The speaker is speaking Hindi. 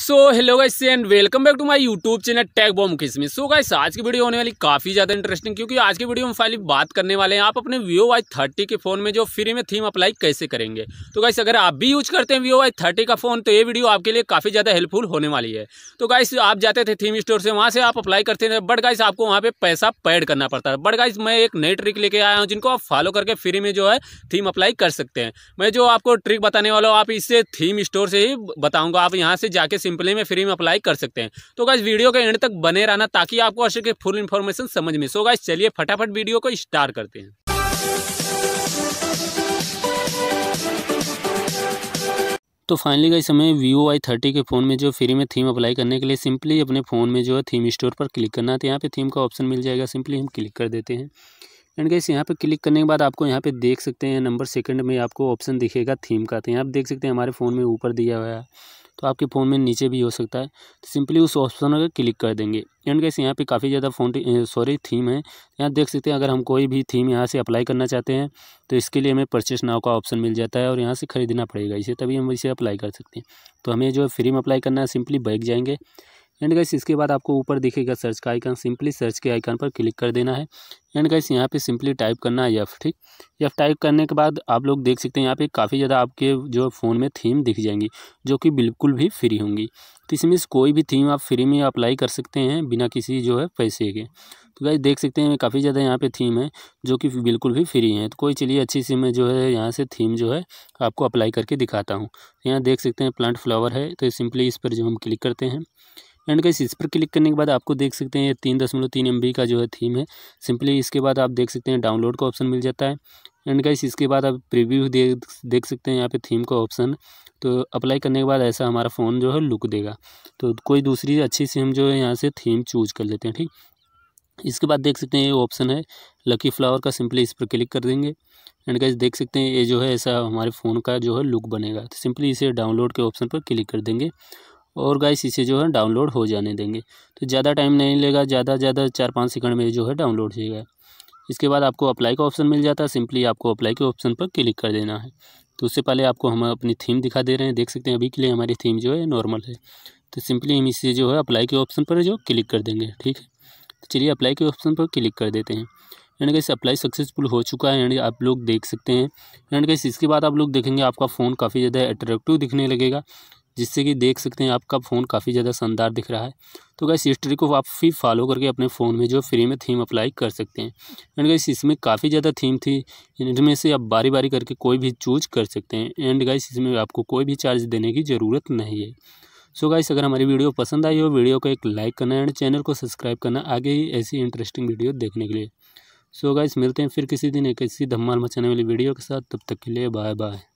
so hello guys and welcome back to my YouTube channel tag bomb में सो गाइस आज की वीडियो होने वाली काफ़ी ज़्यादा इंटरेस्टिंग क्योंकि आज की वीडियो में फाइल बात करने वाले हैं आप अपने वीओ वाई थर्टी के फ़ोन में जो फ्री में थीम अप्लाई कैसे करेंगे तो गाइस अगर आप भी यूज करते हैं वीओ वाई थर्टी का फ़ोन तो ये वीडियो आपके लिए काफ़ी ज़्यादा हेल्पफुल होने वाली है तो गाइस आप जाते थे थीम स्टोर से वहाँ से आप अप्लाई करते थे बट गाइस आपको वहाँ पर पैसा पैड करना पड़ता है बट गाइस मैं एक नई ट्रिक लेके आया हूँ जिनको आप फॉलो करके फ्री में जो है थीम अप्लाई कर सकते हैं मैं जो आपको ट्रिक बताने वाला हूँ आप इससे थीम स्टोर से ही बताऊँगा आप यहाँ से जाके सिंपली में फ्री में अप्लाई कर सकते हैं तो गाइज वीडियो के एंड तक बने रहना ताकि आपको अर्श की फुल इन्फॉर्मेशन समझ में सो गाइज चलिए फटाफट वीडियो को स्टार्ट करते हैं तो फाइनली गई समय वीवो आई थर्टी के फ़ोन में जो फ्री में थीम अप्लाई करने के लिए सिंपली अपने फ़ोन में जो है थीम स्टोर पर क्लिक करना है तो यहाँ पे थीम का ऑप्शन मिल जाएगा सिंपली हम क्लिक कर देते हैं एंड गैस यहाँ पे क्लिक करने के बाद आपको यहाँ पे देख सकते हैं नंबर सेकंड में आपको ऑप्शन दिखेगा थीम का तो यहाँ पर देख सकते हैं हमारे फ़ोन में ऊपर दिया हुआ है तो आपके फ़ोन में नीचे भी हो सकता है तो सिंपली उस ऑप्शन पर क्लिक कर देंगे एंड कैसे यहाँ पे काफ़ी ज़्यादा फोन सॉरी थीम है यहाँ देख सकते हैं अगर हम कोई भी थीम यहाँ से अप्लाई करना चाहते हैं तो इसके लिए हमें परचेस नाव का ऑप्शन मिल जाता है और यहाँ से खरीदना पड़ेगा इसे तभी हम इसे अप्लाई कर सकते हैं तो हमें जो है फ्री में अप्लाई करना है सिंपली बैग जाएंगे एंड गाइस इसके बाद आपको ऊपर दिखेगा सर्च का आइकन सिंपली सर्च के आइकन पर क्लिक कर देना है एंड गाइस यहाँ पे सिंपली टाइप करना है यफ़ ठीक यफ़ टाइप करने के बाद आप लोग देख सकते हैं यहाँ पे काफ़ी ज़्यादा आपके जो फ़ोन में थीम दिख जाएंगी जो कि बिल्कुल भी फ्री होंगी तो इसमें से कोई भी थीम आप फ्री में अप्लाई कर सकते हैं बिना किसी जो है पैसे के तो गाइस देख सकते हैं काफ़ी ज़्यादा यहाँ पर थीम है जो कि बिल्कुल भी फ्री हैं तो कोई चलिए अच्छी सी मैं जो है यहाँ से थीम जो है आपको अप्लाई करके दिखाता हूँ तो यहाँ देख सकते हैं प्लांट फ्लावर है तो सिंपली इस पर जो हम क्लिक करते हैं एंड कैसे इस पर क्लिक करने के बाद आपको देख सकते हैं ये तीन दशमलव तीन एम का जो है थीम है सिंपली इसके बाद आप देख सकते हैं डाउनलोड का ऑप्शन मिल जाता है एंड गाइस इसके बाद आप प्रीव्यू देख देख सकते हैं यहाँ पे थीम का ऑप्शन तो अप्लाई करने के बाद ऐसा हमारा फ़ोन जो है लुक देगा तो कोई दूसरी अच्छी सी हम जो है यहाँ से थीम चूज कर लेते हैं ठीक इसके बाद देख सकते हैं ये ऑप्शन है लकी फ्लावर का सिंपली इस पर क्लिक कर देंगे एंड गाइज देख सकते हैं ये जो है ऐसा हमारे फ़ोन का जो है लुक बनेगा तो सिंपली इसे डाउनलोड के ऑप्शन पर क्लिक कर देंगे और गाइस इसे जो है डाउनलोड हो जाने देंगे तो ज़्यादा टाइम नहीं लेगा ज़्यादा ज़्यादा चार पाँच सेकंड में जो है डाउनलोड हो जाएगा इसके बाद आपको अप्लाई का ऑप्शन मिल जाता है सिंपली आपको अप्लाई के ऑप्शन पर क्लिक कर देना है तो उससे पहले आपको हम अपनी थीम दिखा दे रहे हैं देख सकते हैं अभी के लिए हमारी थीम जो है नॉर्मल है तो सिंपली हम इसे जो है अप्लाई के ऑप्शन पर जो क्लिक कर देंगे ठीक है तो चलिए अप्लाई के ऑप्शन पर क्लिक कर देते हैं एंड गैस अप्लाई सक्सेसफुल हो चुका है एंड आप लोग देख सकते हैं एंड गैस इसके बाद आप लोग देखेंगे आपका फ़ोन काफ़ी ज़्यादा अट्रैक्टिव दिखने लगेगा जिससे कि देख सकते हैं आपका फ़ोन काफ़ी ज़्यादा शानदार दिख रहा है तो गैस हिस्ट्री को आप फिर फॉलो करके अपने फ़ोन में जो फ्री में थीम अप्लाई कर सकते हैं एंड गैस इसमें काफ़ी ज़्यादा थीम थी इनमें से आप बारी बारी करके कोई भी चूज कर सकते हैं एंड गैस इसमें आपको कोई भी चार्ज देने की ज़रूरत नहीं है सो so गाइस अगर हमारी वीडियो पसंद आई हो वीडियो को एक लाइक करना एंड चैनल को सब्सक्राइब करना आगे ही ऐसी इंटरेस्टिंग वीडियो देखने के लिए सो so गाइस मिलते हैं फिर किसी दिन एक ऐसी धमाल मचाने वाली वीडियो के साथ तब तक के लिए बाय बाय